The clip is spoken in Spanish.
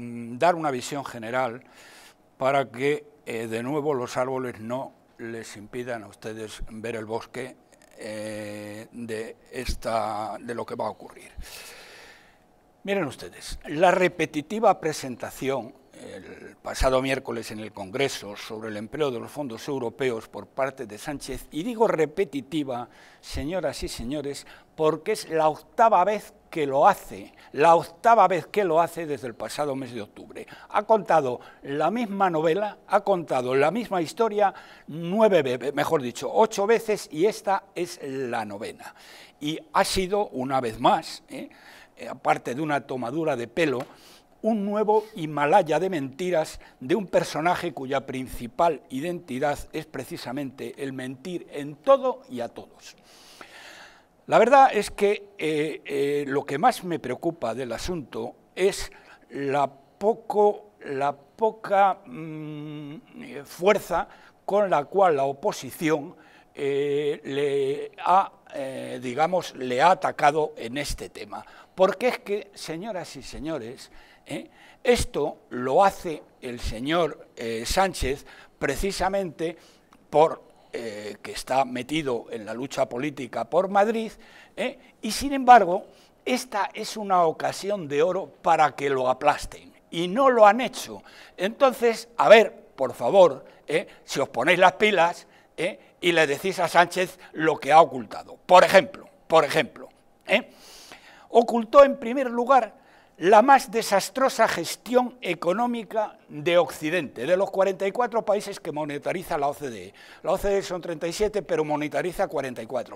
Mm, dar una visión general para que eh, de nuevo los árboles no les impidan a ustedes ver el bosque eh, de, esta, de lo que va a ocurrir. Miren ustedes, la repetitiva presentación el pasado miércoles en el Congreso sobre el empleo de los fondos europeos por parte de Sánchez, y digo repetitiva, señoras y señores, porque es la octava vez que lo hace, la octava vez que lo hace desde el pasado mes de octubre. Ha contado la misma novela, ha contado la misma historia nueve veces, mejor dicho, ocho veces y esta es la novena. Y ha sido, una vez más, ¿eh? Eh, aparte de una tomadura de pelo, un nuevo Himalaya de mentiras de un personaje cuya principal identidad es precisamente el mentir en todo y a todos. La verdad es que eh, eh, lo que más me preocupa del asunto es la, poco, la poca mm, fuerza con la cual la oposición eh, le ha, digamos, le ha atacado en este tema. Porque es que, señoras y señores, esto lo hace el señor Sánchez precisamente por eh, que está metido en la lucha política por Madrid, ¿eh? y sin embargo, esta es una ocasión de oro para que lo aplasten, y no lo han hecho. Entonces, a ver, por favor, ¿eh? si os ponéis las pilas y le decís a Sánchez lo que ha ocultado. Por ejemplo, por ejemplo, ocultó en primer lugar la más desastrosa gestión económica de Occidente, de los 44 países que monetariza la OCDE. La OCDE son 37, pero monetariza 44.